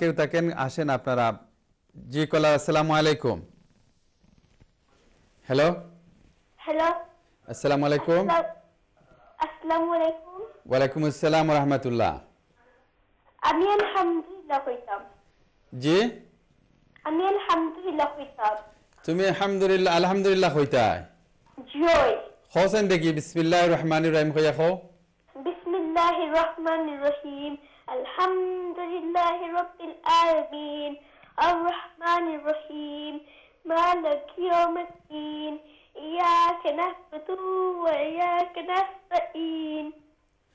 কেউ থাকেন আসেন আপনারা জি কলা আসসালামু আলাইকুম হ্যালো হ্যালো আসসালামু আলাইকুম আসসালামু আলাইকুম ওয়ালাইকুম আসসালাম রাহমাতুল্লাহ আমি আলহামদুলিল্লাহ কইতাম জি আমি আলহামদুলিল্লাহ কইতাম তুমি আলহামদুলিল্লাহ আলহামদুলিল্লাহ কইতা জি হোসেন দেখি বিসমিল্লাহির রহমানির রহিম কইয়া খো الله الرحمن الرحيم الحمد لله رب العالمين الرحمن الرحيم مالك يوم الدين إياك نعبد وإياك نستعين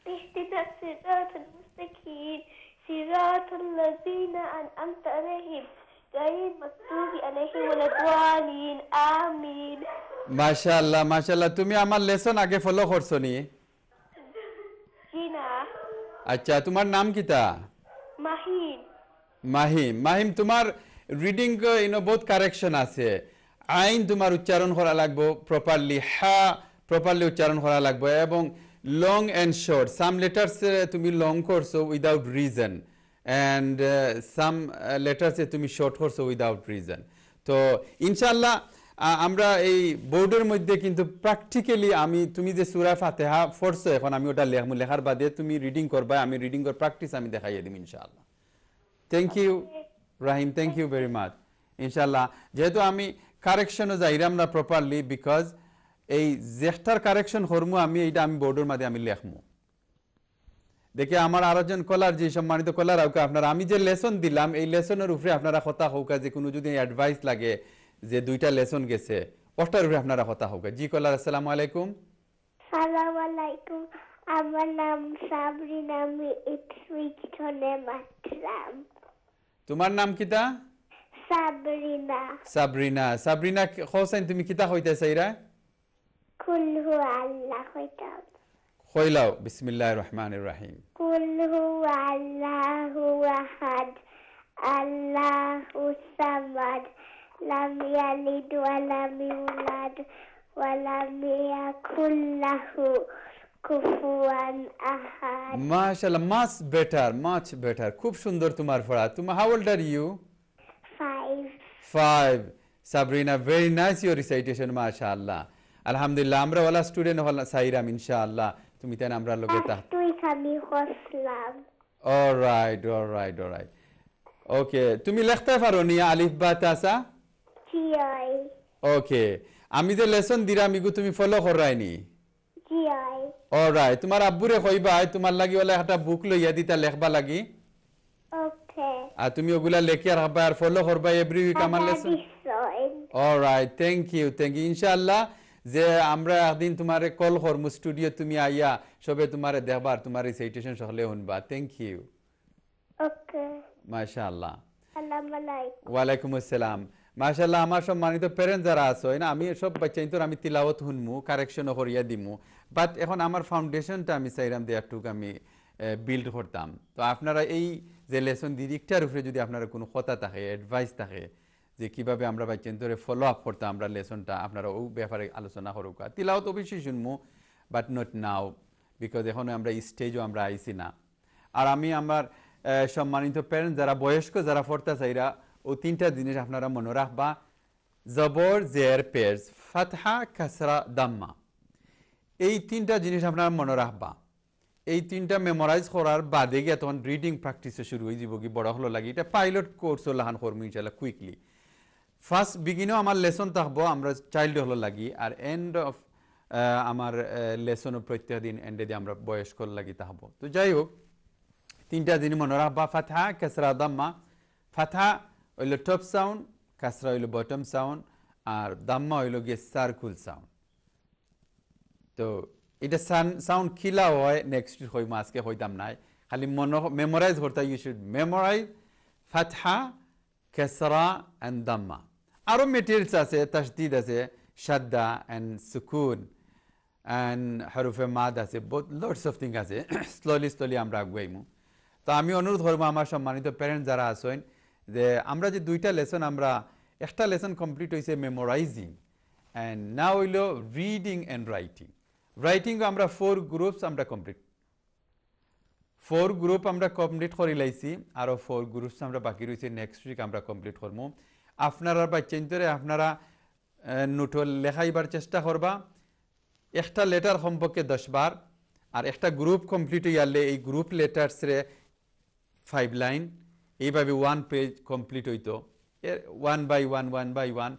اهدنا الصراط المستقيم صراط الذين أنعمت عليهم غير المغضوب عليهم ولا الضالين آمين ما شاء الله ما شاء الله تمي عمل লেসন আগে ফলো خورسوني আচ্ছা তোমার নাম কিতা মাহিম মাহিম মাহিম তোমার রিডিং ইনো বহুত কারেকশন আছে আইন তোমার উচ্চারণ করা লাগবো প্রপারলি হা প্রপারলি উচ্চারণ করা লাগবো এবং long and short some letters তুমি লং করছো উইদাউট রিজন অ্যান্ড সাম লেটার্সে তুমি শর্ট করছো উইদাউট রিজন তো ইনশাল্লাহ আমরা এই বোর্ডের মধ্যে কিন্তু প্র্যাকটিক্যালি আমি তুমি যে সুরা ফাতেহা ফোরছো এখন আমি ওটা লেখ লেখার বাদে তুমি রিডিং করবা আমি রিডিং কর প্র্যাকটিস আমি দেখাইয়ে দিব ইনশাআল্লাহ thank you Rahim thank you very much ইনশাআল্লাহ যেহেতু আমি কারেকশনও যাইরাম না প্রপারলি বিকজ এই জেষ্টার কারেকশন হরমু আমি এইটা আমি বোর্ডের মাঝে আমি লেখমু দেখে আমার আরেকজন কলার যে সম্মানিত কলার আপনার আমি যে লেসন দিলাম এই লেসনের উপরে আপনারা কথা হোক যে কোনো যদি অ্যাডভাইস লাগে যে দুইটা লেসন গেছে ওটার উপরে আপনারা কথা হবে জি কলার আসসালামু আলাইকুম আসসালামু আলাইকুম আমার নাম সাবরিন আমি ইপসুইচটনে মাত্রাম তোমার নাম কিতা সাবরিনা সাবরিনা সাবরিনা হোসেন তুমি কিতা হইতে চাইরা কুল হু আল্লাহ হইতাম কইলাও বিসমিল্লাহির রহমানির রহিম কুল হু আল্লাহু আহাদ আল্লাহু Samad much better, much better. খুব সুন্দর তোমার পড়া। তুমি how old are you? Five. Five. Sabrina, very nice your recitation, MashaAllah. আলহামদুলিল্লাহ আমরা ওলা স্টুডেন্ট হল সাইরাম ইনশাআল্লাহ তুমি তেন আমরা লগে তা অলরাইট অলরাইট অলরাইট ওকে তুমি লিখতে পারো নি আলিফ বা তাসা ওকে আমি যে লেসন দিলাম ইগু তুমি ফলো করাইনি অলরাইট তোমার আব্বুরে কইবা তোমার লাগি ওলা একটা বুক লইয়া দিতা লেখবা লাগি ওকে আর তুমি ওগুলা লেখি আর হবা আর ফলো করবা এভরি উইক আমার lesson alright thank you thank you ইনশাআল্লাহ যে আমরা একদিন তোমারে কল করমু স্টুডিও তুমি আইয়া সবে তোমারে দেখবার তোমার রিসাইটেশন সহলে শুনবা থ্যাংক ইউ ওকে মাশাআল্লাহ আসসালামু আলাইকুম ওয়া আলাইকুম আসসালাম মাসাল্লাহ আমার মানিত প্যারেন্ট যারা আছো না আমি সব বাচ্চা কিন্তু আমি তিলাওত শুনমু কারেকশনও করিয়া দিমু বাট এখন আমার ফাউন্ডেশনটা আমি চাইলাম দেয়ারটুক আমি বিল্ড করতাম তো আপনারা এই যে লেসন দিদিকটার উপরে যদি আপনারা কোনো কথা থাকে অ্যাডভাইস থাকে যে কিভাবে আমরা বাচ্চেন ধরে ফলো আপ করতাম আমরা লেসনটা আপনারা ও ব্যাপারে আলোচনা করুক তিলাওত অবশ্যই শুনমু বাট নট নাও বিকজ এখন আমরা স্টেজও আমরা আইসি না আর আমি আমার সম্মানিত প্যারেন্ট যারা বয়স্ক যারা ফর্তা চাইরা ও তিনটা জিনিস আপনারা মনে রাখবা জবর জের পেজ ফাতহা কাসরা দাম্মা এই তিনটা জিনিস আপনারা মনে রাখবা এই তিনটা মেমোরাইজ করার বাদে গিয়ে তখন রিডিং প্র্যাকটিসে শুরু হয়ে যাব কি বড় হলো লাগে এটা পাইলট কোর্সও লাহান করবো ইনশাল্লাহ কুইকলি ফার্স্ট বিগিনেও আমার লেসন থাকবো আমরা চাইল্ড হলো লাগি আর এন্ড অফ আমার লেসনও প্রত্যেক দিন এন্ডে দিয়ে আমরা বয়স্ক লাগি থাকবো তো যাই হোক তিনটা দিন মনে রাখবা ফাথা কেসরা দাম্মা ফাথা হইল টপ সাউন্ড কাসরা হইল বটম সাউন্ড আর দাম্মা হইল গিয়ে সার্কুল সাউন্ড তো এটা সাউন্ড খিলা হয় নেক্সট হইম আজকে হইতাম নাই খালি মন মেমোরাইজ করতে ইউ শুড মেমোরাইজ ফাথা খেসরা অ্যান্ড দাম্মা আরও মেটেরিয়ালস আছে তাসদিদ আছে সাদ্দা অ্যান্ড সুকুন অ্যান্ড হরুফে মাদ আছে বহুত লটস অফ থিং আছে স্লোলি স্লোলি আমরা আগুয়াইমু তো আমি অনুরোধ করবো আমার সম্মানিত প্যারেন্টস যারা আছেন যে আমরা যে দুইটা লেসন আমরা একটা লেসন কমপ্লিট হয়েছে মেমোরাইজিং অ্যান্ড না হইল রিডিং অ্যান্ড রাইটিং রাইটিং আমরা ফোর গ্রুপস আমরা কমপ্লিট ফোর গ্রুপ আমরা কমপ্লিট করে লাইছি আর ফোর গ্রুপস আমরা বাকি রয়েছে নেক্সট উইক আমরা কমপ্লিট করবো আপনারা চেঞ্জরে আপনারা নোটল লেখাইবার চেষ্টা করবা একটা লেটার সম্পর্কে দশবার আর একটা গ্রুপ কমপ্লিট হইয়ালে এই গ্রুপ লেটার্সরে ফাইভ লাইন এইভাবে ওয়ান পেজ কমপ্লিট হইতো one by one one by one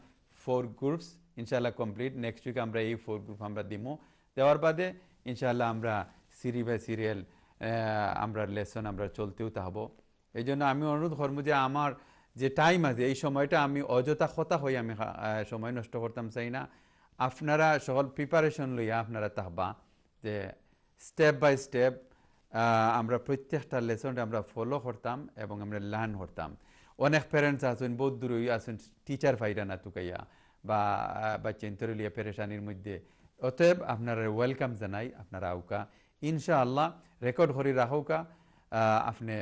four groups ইনশাল্লাহ কমপ্লিট নেক্সট উইক আমরা এই ফোর গ্রুপ আমরা দিমো দেওয়ার বাদে ইনশাল্লাহ আমরা সিরি বাই সিরিয়াল আমরা লেসন আমরা চলতেও তাহব এই জন্য আমি অনুরোধ করবো যে আমার যে টাইম আছে এই সময়টা আমি অযথা কথা হয়ে আমি সময় নষ্ট করতাম চাই না আপনারা সকল প্রিপারেশন লইয়া আপনারা তাহবা যে স্টেপ বাই স্টেপ আমরা প্রত্যেকটা লেসনটা আমরা ফলো করতাম এবং আমরা লার্ন করতাম অনেক প্যারেন্টস আসুন বৌদ্ধ দূরে আসুন টিচার ভাইরা না তুকাইয়া বা বাচ্চা ইন্তরলিয়া পেরেশানির মধ্যে অতএব আপনারা ওয়েলকাম জানাই আপনারা আউকা ইনশা আল্লাহ রেকর্ড করি রাখৌকা আপনি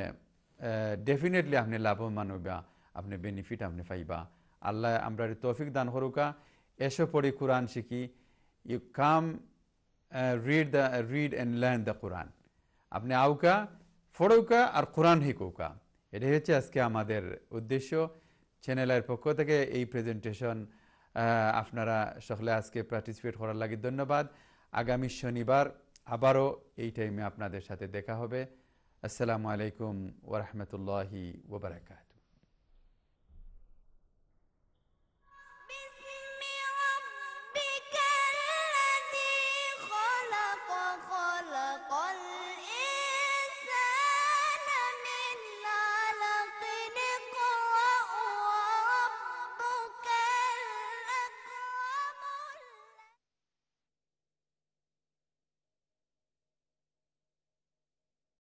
ডেফিনেটলি আপনি লাভবান হইবা আপনি বেনিফিট আপনি পাইবা আল্লাহ আমরা তৌফিক দান করুকা এসো পড়ি কোরআন শিখি you come read the read and learn the Quran আপনি আউকা ফড়ৌকা আর কোরআন হিকৌকা এটাই হচ্ছে আজকে আমাদের উদ্দেশ্য চ্যানেলের পক্ষ থেকে এই প্রেজেন্টেশন আপনারা সকলে আজকে পার্টিসিপেট করার লাগে ধন্যবাদ আগামী শনিবার আবারও এই টাইমে আপনাদের সাথে দেখা হবে আসসালামু আলাইকুম ওরহমতুল্লাহি ওবরাকাত